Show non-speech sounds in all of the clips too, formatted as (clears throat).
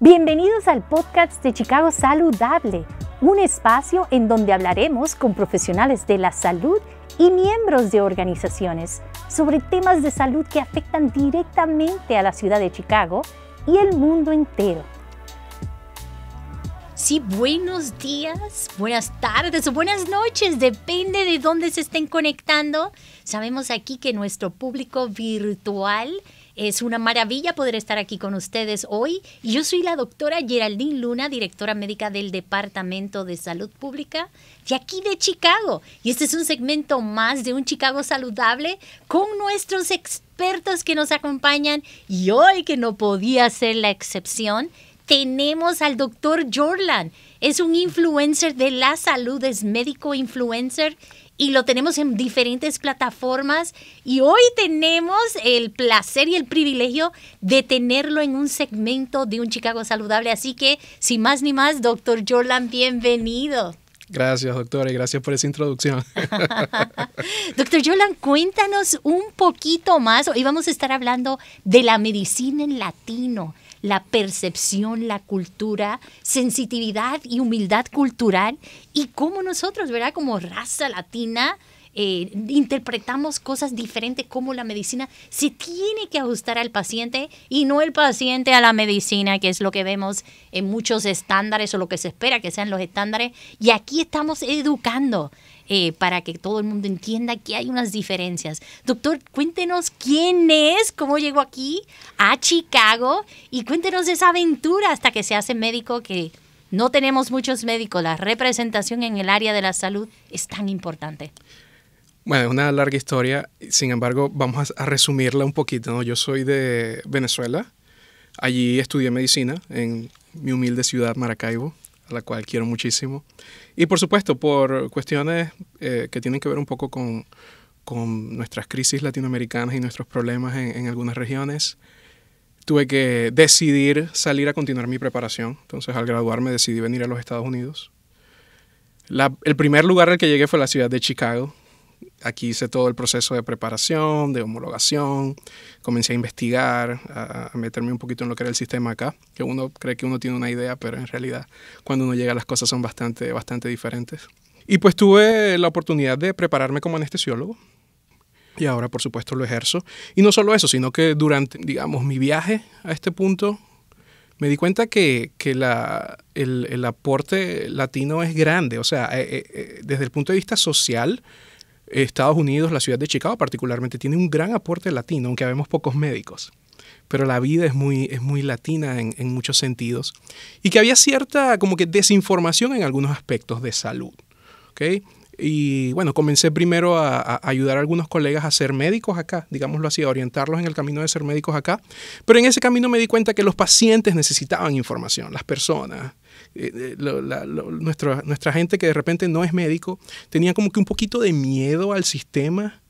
Bienvenidos al podcast de Chicago Saludable, un espacio en donde hablaremos con profesionales de la salud y miembros de organizaciones sobre temas de salud que afectan directamente a la ciudad de Chicago y el mundo entero. Sí, buenos días, buenas tardes o buenas noches, depende de dónde se estén conectando. Sabemos aquí que nuestro público virtual es una maravilla poder estar aquí con ustedes hoy. Yo soy la doctora Geraldine Luna, directora médica del Departamento de Salud Pública de aquí de Chicago. Y este es un segmento más de un Chicago saludable con nuestros expertos que nos acompañan. Y hoy que no podía ser la excepción, tenemos al doctor Jorlan. Es un influencer de la salud, es médico influencer y lo tenemos en diferentes plataformas y hoy tenemos el placer y el privilegio de tenerlo en un segmento de un Chicago saludable. Así que, sin más ni más, doctor Jordan, bienvenido. Gracias, doctora, y gracias por esa introducción. (laughs) Doctor Yolan, cuéntanos un poquito más. Hoy vamos a estar hablando de la medicina en latino la percepción, la cultura, sensitividad y humildad cultural y cómo nosotros, ¿verdad? Como raza latina, eh, interpretamos cosas diferentes, como la medicina se tiene que ajustar al paciente y no el paciente a la medicina, que es lo que vemos en muchos estándares o lo que se espera que sean los estándares. Y aquí estamos educando eh, para que todo el mundo entienda que hay unas diferencias. Doctor, cuéntenos quién es, cómo llegó aquí a Chicago y cuéntenos esa aventura hasta que se hace médico que no tenemos muchos médicos. La representación en el área de la salud es tan importante. Bueno, es una larga historia, sin embargo, vamos a, resumirla un poquito. Yo soy de Venezuela, allí estudié medicina en mi humilde ciudad Maracaibo a la cual quiero muchísimo. Y por supuesto, por cuestiones eh, que tienen que ver un poco con, nuestras crisis latinoamericanas y nuestros problemas en, algunas regiones, tuve que decidir salir a continuar mi preparación. Entonces, al graduarme, decidí venir a los Estados Unidos. el primer lugar al que llegué fue la ciudad de Chicago, Aquí hice todo el proceso de preparación, de homologación, comencé a investigar, a, meterme un poquito en lo que era el sistema acá, que uno cree que uno tiene una idea, pero en realidad cuando uno llega las cosas son bastante, bastante diferentes. Y pues tuve la oportunidad de prepararme como anestesiólogo y ahora por supuesto lo ejerzo. Y no solo eso, sino que durante, digamos, mi viaje a este punto, me di cuenta que, que la, el, el, aporte latino es grande, o sea, eh, eh, eh, desde el punto de vista social, Estados Unidos, la ciudad de Chicago particularmente, tiene un gran aporte latino, aunque vemos pocos médicos. Pero la vida es muy, es muy latina en, muchos sentidos. Y que había cierta como que desinformación en algunos aspectos de salud. ¿okay? Y bueno, comencé primero a, a, ayudar a algunos colegas a ser médicos acá, digámoslo así, a orientarlos en el camino de ser médicos acá. Pero en ese camino me di cuenta que los pacientes necesitaban información, las personas. Eh, nuestra, nuestra gente que de repente no es médico, tenía como que un poquito de miedo al sistema,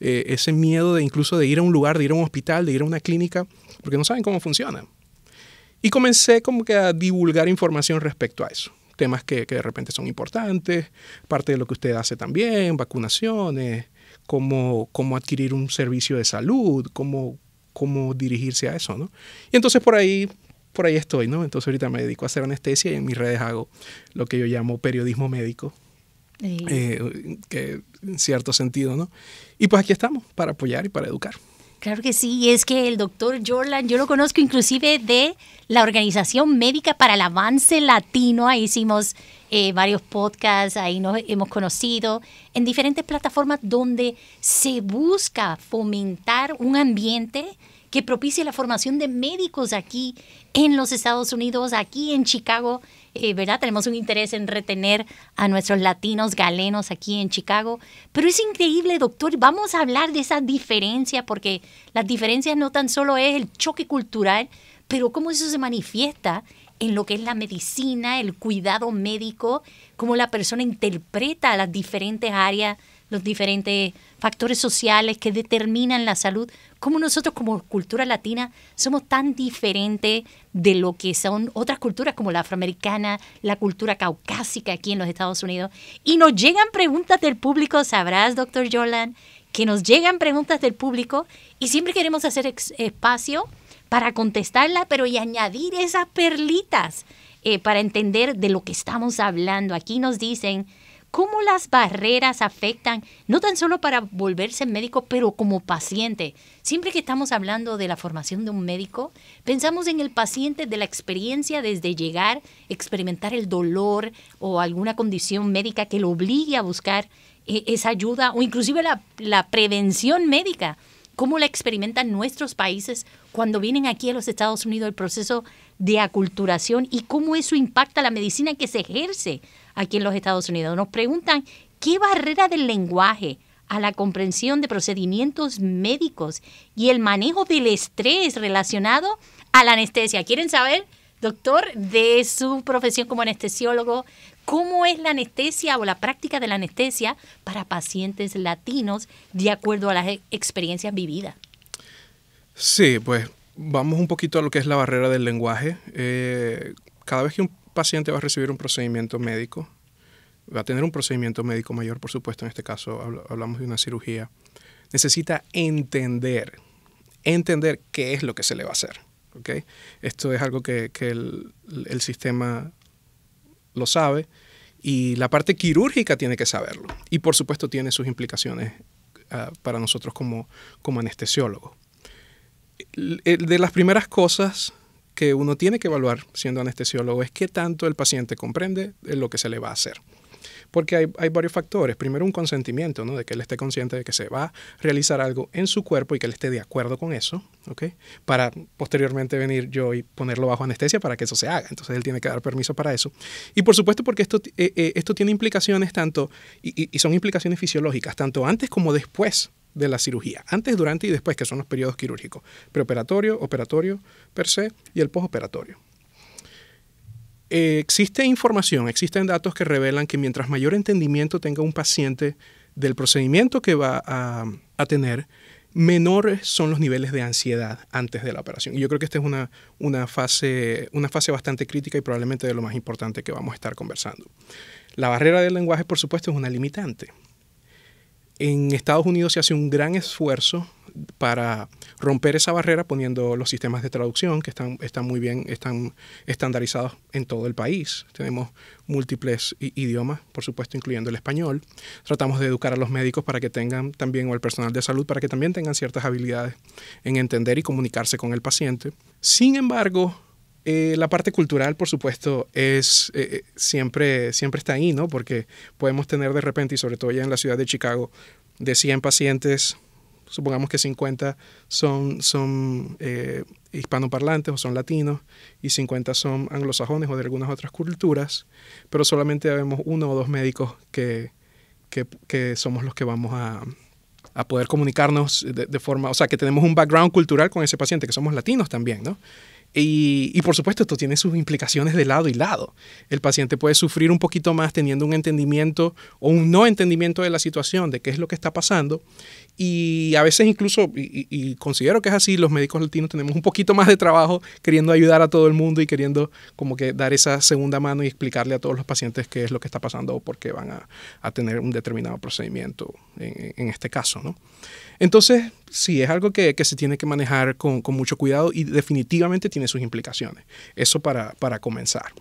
eh, ese miedo de incluso de ir a un lugar, de ir a un hospital, de ir a una clínica, porque no saben cómo funciona. Y comencé como que a divulgar información respecto a eso temas que, de repente son importantes, parte de lo que usted hace también, vacunaciones, cómo, cómo adquirir un servicio de salud, cómo, cómo dirigirse a eso, ¿no? Y entonces por ahí por ahí estoy, ¿no? Entonces ahorita me dedico a hacer anestesia y en mis redes hago lo que yo llamo periodismo médico, eh, que en cierto sentido, ¿no? Y pues aquí estamos para apoyar y para educar. Claro que sí, es que el doctor Jorland, yo lo conozco inclusive de la Organización Médica para el Avance Latino, ahí hicimos eh, varios podcasts, ahí nos hemos conocido, en diferentes plataformas donde se busca fomentar un ambiente que propicie la formación de médicos aquí en los Estados Unidos, aquí en Chicago, eh, ¿verdad? Tenemos un interés en retener a nuestros latinos galenos aquí en Chicago. Pero es increíble, doctor, vamos a hablar de esa diferencia, porque la diferencia no tan solo es el choque cultural, pero cómo eso se manifiesta en lo que es la medicina, el cuidado médico, cómo la persona interpreta las diferentes áreas los diferentes factores sociales que determinan la salud, como nosotros como cultura latina somos tan diferentes de lo que son otras culturas como la afroamericana, la cultura caucásica aquí en los Estados Unidos. Y nos llegan preguntas del público, sabrás, doctor Jordan, que nos llegan preguntas del público y siempre queremos hacer espacio para contestarla, pero y añadir esas perlitas eh, para entender de lo que estamos hablando. Aquí nos dicen cómo las barreras afectan, no tan solo para volverse médico, pero como paciente. Siempre que estamos hablando de la formación de un médico, pensamos en el paciente de la experiencia desde llegar, experimentar el dolor o alguna condición médica que lo obligue a buscar eh, esa ayuda o inclusive la, la prevención médica cómo la experimentan nuestros países cuando vienen aquí a los Estados Unidos el proceso de aculturación y cómo eso impacta la medicina que se ejerce aquí en los Estados Unidos. Nos preguntan qué barrera del lenguaje a la comprensión de procedimientos médicos y el manejo del estrés relacionado a la anestesia. ¿Quieren saber, doctor, de su profesión como anestesiólogo, cómo es la anestesia o la práctica de la anestesia para pacientes latinos de acuerdo a las e, experiencias vividas? Sí, pues vamos un poquito a lo que es la barrera del lenguaje. Eh, cada vez que un paciente va a recibir un procedimiento médico, va a tener un procedimiento médico mayor, por supuesto, en este caso hablamos de una cirugía, necesita entender, entender qué es lo que se le va a hacer. ¿okay? Esto es algo que, el, sistema lo sabe y la parte quirúrgica tiene que saberlo. Y por supuesto tiene sus implicaciones ah, para nosotros como, como anestesiólogos. De las primeras cosas que uno tiene que evaluar siendo anestesiólogo es qué tanto el paciente comprende de lo que se le va a hacer. Porque hay, varios factores. Primero, un consentimiento, ¿no? De que él esté consciente de que se va a realizar algo en su cuerpo y que él esté de acuerdo con eso, ¿ok? Para posteriormente venir yo y ponerlo bajo anestesia para que eso se haga. Entonces, él tiene que dar permiso para eso. Y por supuesto, porque esto, eh, eh, esto tiene implicaciones tanto, y, y, son implicaciones fisiológicas, tanto antes como después de la cirugía, antes, durante y después, que son los periodos quirúrgicos, preoperatorio, operatorio per se y el postoperatorio. Eh, existe información, existen datos que revelan que mientras mayor entendimiento tenga un paciente del procedimiento que va a, tener, menores son los niveles de ansiedad antes de la operación. Y yo creo que esta es una, una, fase, una fase bastante crítica y probablemente de lo más importante que vamos a estar conversando. La barrera del lenguaje, por supuesto, es una limitante. En Estados Unidos se hace un gran esfuerzo para romper esa barrera poniendo los sistemas de traducción que están, muy bien, están estandarizados en todo el país. Tenemos múltiples idiomas, por supuesto, incluyendo el español. Tratamos de educar a los médicos para que tengan también, o al personal de salud, para que también tengan ciertas habilidades en entender y comunicarse con el paciente. Sin embargo, eh, la parte cultural, por supuesto, es eh, eh, siempre, siempre está ahí, ¿no? Porque podemos tener de repente, y sobre todo ya en la ciudad de Chicago, de 100 pacientes, supongamos que 50 son, son eh, hispanoparlantes o son latinos y 50 son anglosajones o de algunas otras culturas, pero solamente vemos uno o dos médicos que, que, que somos los que vamos a, a poder comunicarnos de, de, forma, o sea, que tenemos un background cultural con ese paciente, que somos latinos también, ¿no? Y, por supuesto, esto tiene sus implicaciones de lado y lado. El paciente puede sufrir un poquito más teniendo un entendimiento o un no entendimiento de la situación, de qué es lo que está pasando. Y a veces incluso, y, considero que es así, los médicos latinos tenemos un poquito más de trabajo queriendo ayudar a todo el mundo y queriendo como que dar esa segunda mano y explicarle a todos los pacientes qué es lo que está pasando o por qué van a, tener un determinado procedimiento en, en este caso, ¿no? Entonces, sí, es algo que, se tiene que manejar con, mucho cuidado y definitivamente tiene sus implicaciones. Eso para, comenzar.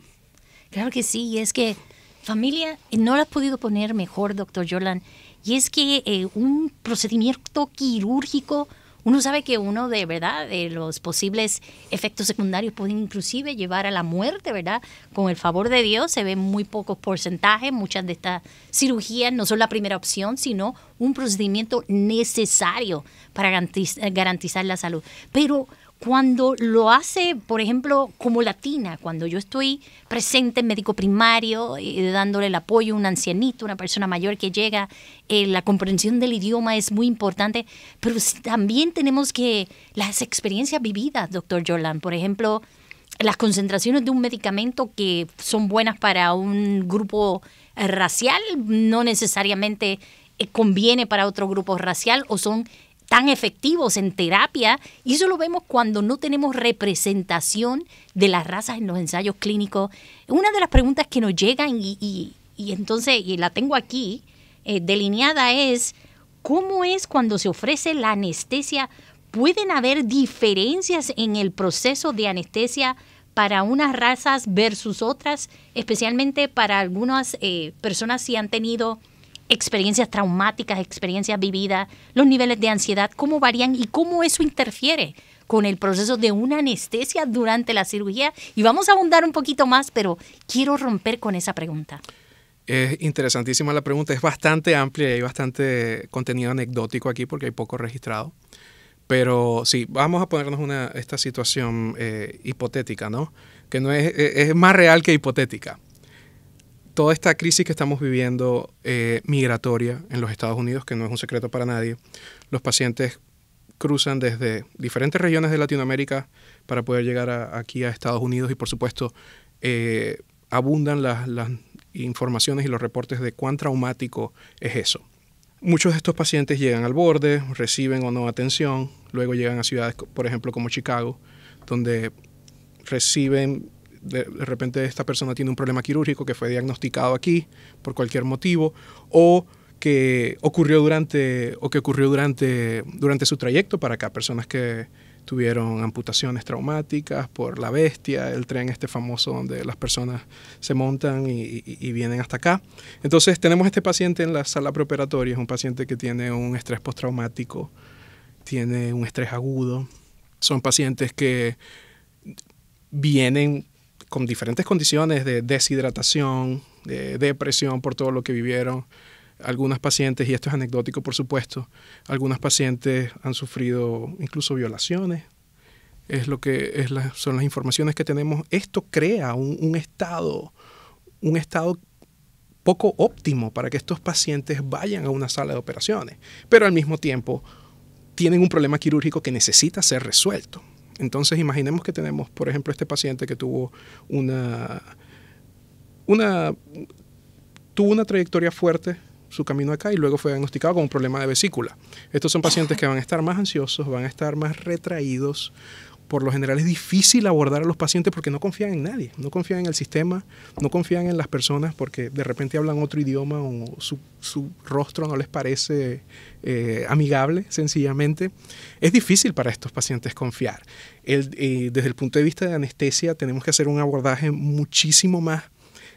Claro que sí, y es que familia, eh, no la has podido poner mejor, doctor Yolan, y es que eh, un procedimiento quirúrgico uno sabe que uno de verdad de los posibles efectos secundarios pueden inclusive llevar a la muerte, ¿verdad? Con el favor de Dios se ven muy pocos porcentajes, muchas de estas cirugías no son la primera opción, sino un procedimiento necesario para garantizar la salud. Pero cuando lo hace, por ejemplo, como latina, cuando yo estoy presente en médico primario, eh, dándole el apoyo a un ancianito, una persona mayor que llega, eh, la comprensión del idioma es muy importante, pero también tenemos que las experiencias vividas, doctor Jordan, por ejemplo, las concentraciones de un medicamento que son buenas para un grupo eh, racial, no necesariamente conviene para otro grupo racial o son tan efectivos en terapia y eso lo vemos cuando no tenemos representación de las razas en los ensayos clínicos. Una de las preguntas que nos llegan y, entonces la tengo aquí eh, delineada es, ¿cómo es cuando se ofrece la anestesia? ¿Pueden haber diferencias en el proceso de anestesia para unas razas versus otras, especialmente para algunas eh, personas si han tenido experiencias traumáticas, experiencias vividas, los niveles de ansiedad, cómo varían y cómo eso interfiere con el proceso de una anestesia durante la cirugía. Y vamos a abundar un poquito más, pero quiero romper con esa pregunta. Es interesantísima la pregunta, es bastante amplia y hay bastante contenido anecdótico aquí porque hay poco registrado. Pero sí, vamos a ponernos una, esta situación eh, hipotética, ¿no? Que no es más real que hipotética toda esta crisis que estamos viviendo eh, migratoria en los Estados Unidos, que no es un secreto para nadie, los pacientes cruzan desde diferentes regiones de Latinoamérica para poder llegar aquí a Estados Unidos y por supuesto eh, abundan las, las informaciones y los reportes de cuán traumático es eso. Muchos de estos pacientes llegan al borde, reciben o no atención, luego llegan a ciudades, por ejemplo, como Chicago, donde reciben de, repente esta persona tiene un problema quirúrgico que fue diagnosticado aquí por cualquier motivo o que ocurrió durante o que ocurrió durante durante su trayecto para acá, personas que tuvieron amputaciones traumáticas por la bestia, el tren este famoso donde las personas se montan y, vienen hasta acá. Entonces tenemos este paciente en la sala preoperatoria, es un paciente que tiene un estrés postraumático, tiene un estrés agudo, son pacientes que vienen con diferentes condiciones de deshidratación, de depresión por todo lo que vivieron. Algunas pacientes, y esto es anecdótico por supuesto, algunas pacientes han sufrido incluso violaciones. Es lo que son las informaciones que tenemos. Esto crea un estado, un estado poco óptimo para que estos pacientes vayan a una sala de operaciones, pero al mismo tiempo tienen un problema quirúrgico que necesita ser resuelto. Entonces, imaginemos que tenemos, por ejemplo, este paciente que tuvo una, una, tuvo una trayectoria fuerte su camino acá y luego fue diagnosticado con un problema de vesícula. Estos son pacientes que van a estar más ansiosos, van a estar más retraídos, por lo general es difícil abordar a los pacientes porque no confían en nadie, no confían en el sistema, no confían en las personas porque de repente hablan otro idioma o su, rostro no les parece eh, amigable, sencillamente. Es difícil para estos pacientes confiar. Eh, desde el punto de vista de anestesia tenemos que hacer un abordaje muchísimo más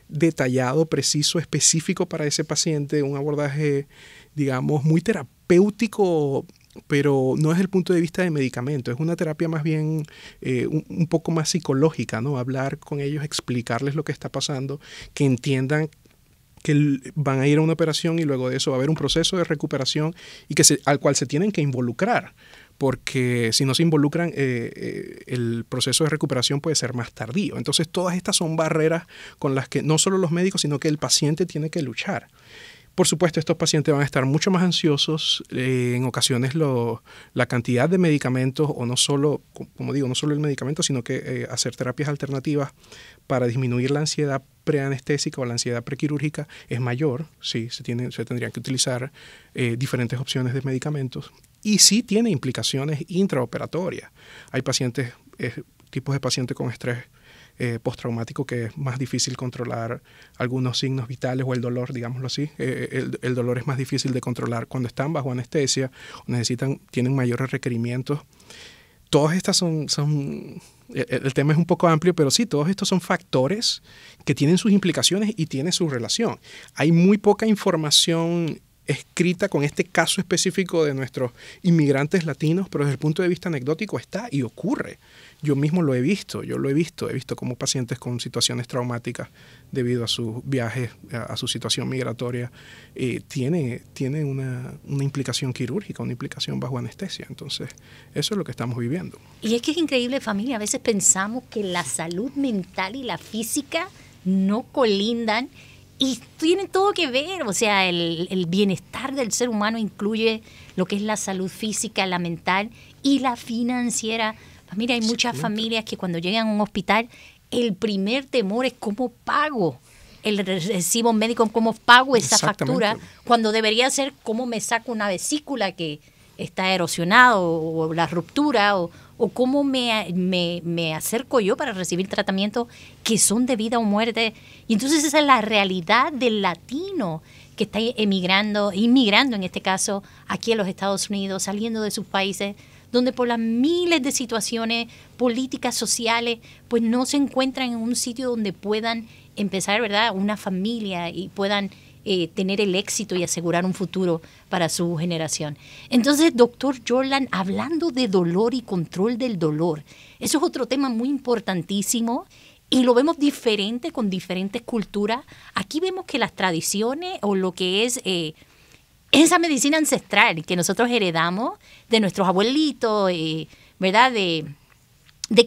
detallado, preciso, específico para ese paciente, un abordaje, digamos, muy terapéutico pero no es el punto de vista de medicamento, es una terapia más bien eh, un, poco más psicológica, ¿no? Hablar con ellos, explicarles lo que está pasando, que entiendan que van a ir a una operación y luego de eso va a haber un proceso de recuperación y que al cual se tienen que involucrar, porque si no se involucran, eh, eh, el proceso de recuperación puede ser más tardío. Entonces, todas estas son barreras con las que no solo los médicos, sino que el paciente tiene que luchar. Por supuesto, estos pacientes van a estar mucho más ansiosos. Eh, en ocasiones la cantidad de medicamentos, o no solo, como digo, no solo el medicamento, sino que eh, hacer terapias alternativas para disminuir la ansiedad preanestésica o la ansiedad prequirúrgica es mayor. Sí, se, se tendrían que utilizar eh, diferentes opciones de medicamentos. Y sí tiene implicaciones intraoperatorias. Hay pacientes, tipos de pacientes con estrés eh, postraumático que es más difícil controlar algunos signos vitales o el dolor, digámoslo así. Eh, el, dolor es más difícil de controlar cuando están bajo anestesia necesitan, tienen mayores requerimientos. Todas estas son, son e, e, el, tema es un poco amplio, pero sí, todos estos son factores que tienen sus implicaciones y tienen su relación. Hay muy poca información escrita con este caso específico de nuestros inmigrantes latinos, pero desde el punto de vista anecdótico está y ocurre. Yo mismo lo he visto, yo lo he visto, he visto como pacientes con situaciones traumáticas debido a sus viajes, a, su situación migratoria, eh, tiene, una, una implicación quirúrgica, una implicación bajo anestesia. Entonces, eso es lo que estamos viviendo. Y es que es increíble familia, a veces pensamos que la salud mental y la física no colindan y tienen todo que ver, o sea, el, bienestar del ser humano incluye lo que es la salud física, la mental y la financiera. Pues mira, hay muchas familias que cuando llegan a un hospital, el primer temor es cómo pago el recibo médico, cómo pago esa factura, cuando debería ser cómo me saco una vesícula que está erosionada o, o la ruptura o, o cómo me, me, me, acerco yo para recibir tratamientos que son de vida o muerte. Y entonces esa es la realidad del latino que está emigrando, inmigrando en este caso, aquí a los Estados Unidos, saliendo de sus países, donde por las miles de situaciones políticas, sociales, pues no se encuentran en un sitio donde puedan empezar, ¿verdad?, una familia y puedan eh, tener el éxito y asegurar un futuro para su generación. Entonces, doctor Jordan, hablando de dolor y control del dolor, eso es otro tema muy importantísimo y lo vemos diferente con diferentes culturas. Aquí vemos que las tradiciones o lo que es... Eh, esa medicina ancestral que nosotros heredamos de nuestros abuelitos, eh, ¿verdad? De,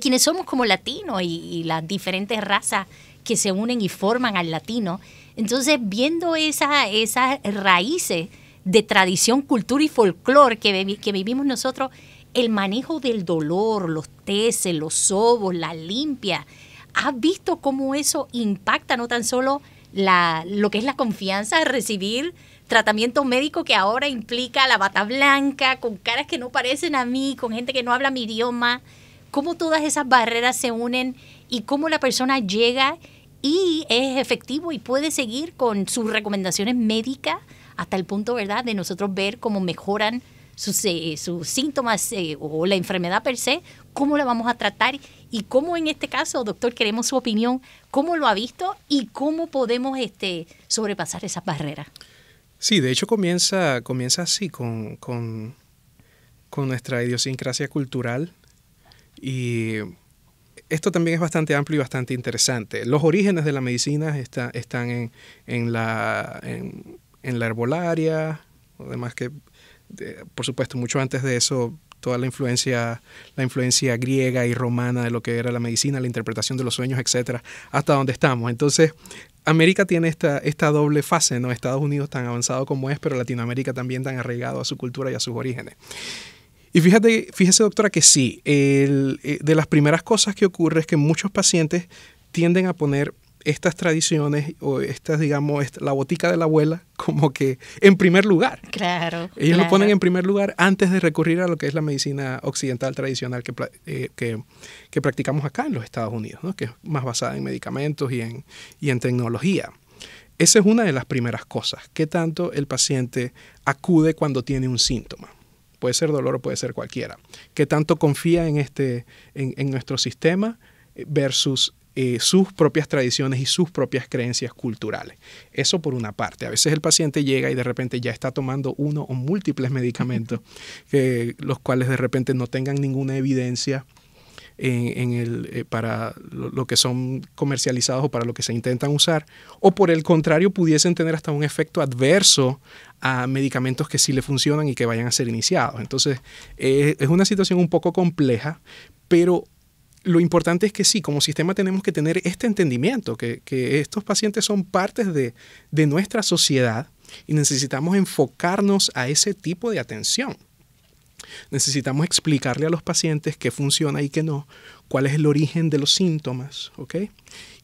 quienes somos como latinos y, las diferentes razas que se unen y forman al latino. Entonces, viendo esa, esas raíces de tradición, cultura y folclore que, que vivimos nosotros, el manejo del dolor, los teces, los sobos, la limpia, ¿has visto cómo eso impacta no tan solo la, lo que es la confianza de recibir tratamiento médico que ahora implica la bata blanca, con caras que no parecen a mí, con gente que no habla mi idioma? cómo todas esas barreras se unen y cómo la persona llega y es efectivo y puede seguir con sus recomendaciones médicas hasta el punto, ¿verdad?, de nosotros ver cómo mejoran sus, eh, síntomas eh, o la enfermedad per se, cómo la vamos a tratar y cómo en este caso, doctor, queremos su opinión, cómo lo ha visto y cómo podemos este, sobrepasar esas barreras. Sí, de hecho comienza, comienza así con nuestra idiosincrasia cultural y esto también es bastante amplio y bastante interesante. Los orígenes de la medicina están en, la, en, la, herbolaria, además que, por supuesto, mucho antes de eso, toda la influencia, la influencia griega y romana de lo que era la medicina, la interpretación de los sueños, etcétera, hasta donde estamos. Entonces, América tiene esta, esta doble fase, ¿no? Estados Unidos tan avanzado como es, pero Latinoamérica también tan arraigado a su cultura y a sus orígenes. Y fíjate, fíjese doctora que sí, eh, de las primeras cosas que ocurre es que muchos pacientes tienden a poner estas tradiciones o estas, digamos, la botica de la abuela (laughs) como que en primer lugar. Claro. Ellos lo ponen en primer lugar antes de recurrir a lo que es la medicina occidental tradicional eh, que, practicamos acá en los Estados Unidos, ¿no? que es más basada en medicamentos y en, y en tecnología. Esa es una de las primeras cosas. ¿Qué tanto el paciente acude cuando tiene un síntoma? puede ser dolor o puede ser cualquiera. ¿Qué tanto confía en, este, en, nuestro sistema versus eh, sus propias tradiciones y sus propias creencias culturales. Eso por una parte. A veces el paciente llega y de repente ya está tomando uno o múltiples (laughs) medicamentos, los cuales de repente no tengan ninguna evidencia en, eh, para lo, que son comercializados o para lo que se intentan usar, o por el contrario pudiesen tener hasta un efecto adverso a medicamentos que sí le funcionan y que vayan a ser iniciados. Entonces, eh, es una situación un poco compleja, pero lo importante es que sí, como sistema tenemos que tener este entendimiento, que, estos pacientes son partes de, de nuestra sociedad y necesitamos enfocarnos a ese tipo de atención necesitamos explicarle a los pacientes qué funciona y qué no, cuál es el origen de los síntomas,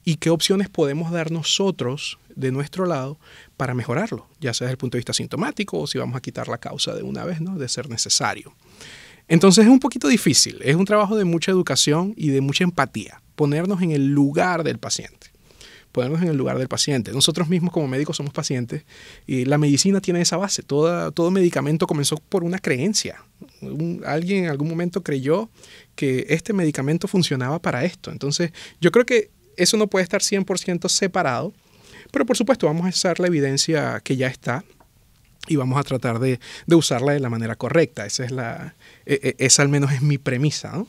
Y qué opciones podemos dar nosotros de nuestro lado para mejorarlo, ya sea desde el punto de vista sintomático o si vamos a quitar la causa de una vez, ¿no? De ser necesario. Entonces es un poquito difícil, es un trabajo de mucha educación y de mucha empatía, ponernos en el lugar del paciente ponernos en el lugar del paciente. Nosotros mismos como médicos somos pacientes y la medicina tiene esa base. todo todo medicamento comenzó por una creencia. alguien en algún momento creyó que este medicamento funcionaba para esto. Entonces yo creo que eso no puede estar 100% separado, pero por supuesto vamos a usar la evidencia que ya está y vamos a tratar de, de usarla de la manera correcta. Esa, es la, e, e, esa al menos es mi premisa.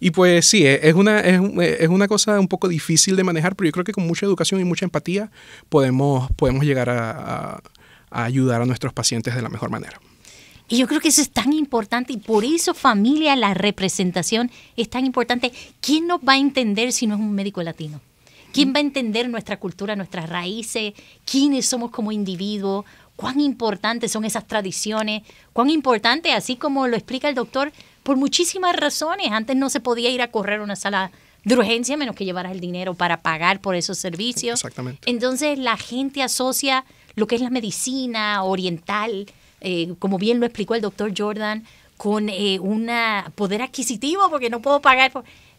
Y pues sí, e, es una, e, es, una cosa un poco difícil de manejar, pero yo creo que con mucha educación y mucha empatía podemos, podemos llegar a, ayudar a nuestros pacientes de la mejor manera. Y yo creo que eso es tan importante y por eso familia, la representación es tan importante. ¿Quién nos va a entender si no es un médico latino? ¿Quién mm. va a entender nuestra cultura, nuestras raíces? ¿Quiénes somos como individuos? cuán importantes son esas tradiciones, cuán importante, así como lo explica el doctor, por muchísimas razones. Antes no se podía ir a correr a una sala de urgencia menos que llevaras el dinero para pagar por esos servicios. Exactamente. Entonces la gente asocia lo que es la medicina oriental, eh, como bien lo explicó el doctor Jordan, con eh, un poder adquisitivo porque no puedo pagar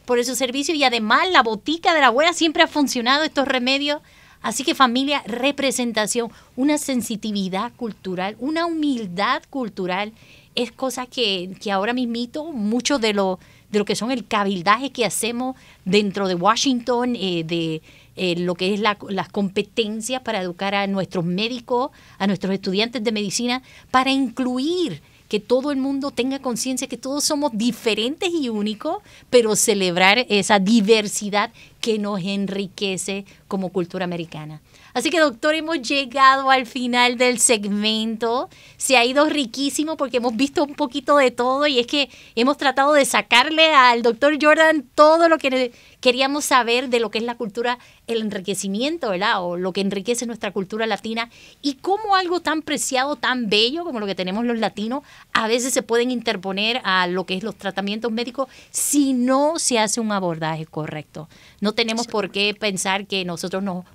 por esos servicios y además la botica de la abuela siempre ha funcionado estos remedios Así que familia, representación, una sensitividad cultural, una humildad cultural, es cosa que, que ahora mismito mucho de lo, de lo que son el cabildaje que hacemos dentro de Washington, eh, de eh, lo que es la, las competencias para educar a nuestros médicos, a nuestros estudiantes de medicina, para incluir que todo el mundo tenga conciencia que todos somos diferentes y únicos, pero celebrar esa diversidad que nos enriquece como cultura americana. Así que doctor, hemos llegado al final del segmento. Se ha ido riquísimo porque hemos visto un poquito de todo y es que hemos tratado de sacarle al doctor Jordan todo lo que queríamos saber de lo que es la cultura, el enriquecimiento, ¿verdad? O lo que enriquece nuestra cultura latina y cómo algo tan preciado, tan bello como lo que tenemos los latinos, a veces se pueden interponer a lo que es los tratamientos médicos si no se hace un abordaje correcto. No tenemos por qué pensar que nosotros nos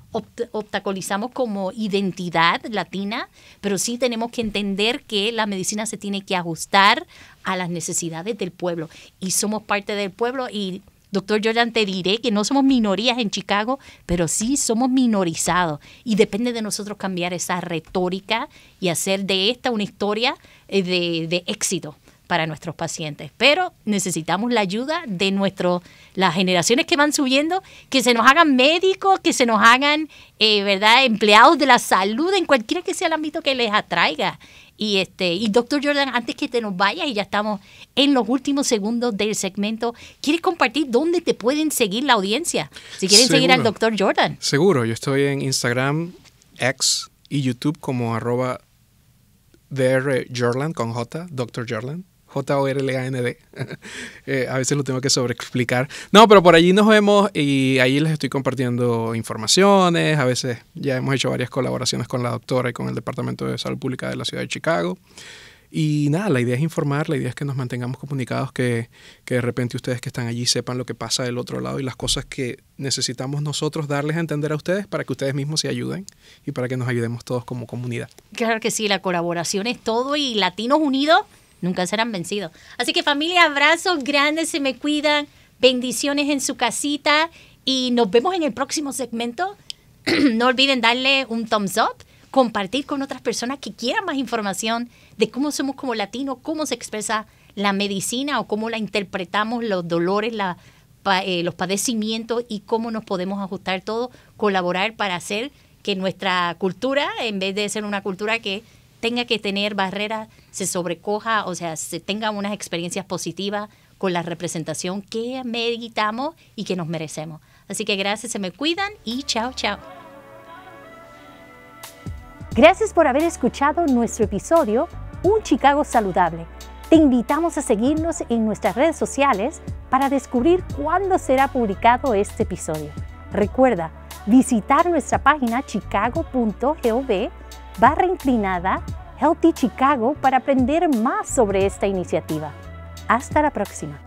obstaculizamos como identidad latina, pero sí tenemos que entender que la medicina se tiene que ajustar a las necesidades del pueblo y somos parte del pueblo y Doctor Jordan, te diré que no somos minorías en Chicago, pero sí somos minorizados y depende de nosotros cambiar esa retórica y hacer de esta una historia eh, de, éxito para nuestros pacientes. Pero necesitamos la ayuda de nuestro, las generaciones que van subiendo, que se nos hagan médicos, que se nos hagan eh, ¿verdad? empleados de la salud en cualquiera que sea el ámbito que les atraiga. Y este, y doctor Jordan, antes que te nos vayas y ya estamos en los últimos segundos del segmento, ¿quieres compartir dónde te pueden seguir la audiencia? Si quieren seguir al doctor Jordan. Seguro, yo estoy en Instagram, X y YouTube como arroba Dr. Jordan con J, doctor Jordan. J-O-R-L-A-N-D. (laughs) Eh, a veces lo tengo que sobreexplicar. No, pero por allí nos vemos y ahí les estoy compartiendo informaciones. A veces ya hemos hecho varias colaboraciones con la doctora y con el Departamento de Salud Pública de la Ciudad de Chicago. Y nada, la idea es informar, la idea es que nos mantengamos comunicados, que, que, de repente ustedes que están allí sepan lo que pasa del otro lado y las cosas que necesitamos nosotros darles a entender a ustedes para que ustedes mismos se ayuden y para que nos ayudemos todos como comunidad. Claro que sí, la colaboración es todo y Latinos Unidos nunca serán vencidos. Así que familia, abrazos grandes, se me cuidan, bendiciones en su casita y nos vemos en el próximo segmento. (clears throat) no olviden darle un thumbs up, compartir con otras personas que quieran más información de cómo somos como latinos, cómo se expresa la medicina o cómo la interpretamos, los dolores, eh, los padecimientos y cómo nos podemos ajustar todo, colaborar para hacer que nuestra cultura, en vez de ser una cultura que tenga que tener barreras, se sobrecoja, o sea, se tenga unas experiencias positivas con la representación que meditamos y que nos merecemos. Así que gracias, se me cuidan y chao, chao. Gracias por haber escuchado nuestro episodio Un Chicago Saludable. Te invitamos a seguirnos en nuestras redes sociales para descubrir cuándo será publicado este episodio. Recuerda visitar nuestra página chicago.gov barra inclinada Healthy Chicago para aprender más sobre esta iniciativa. Hasta la próxima.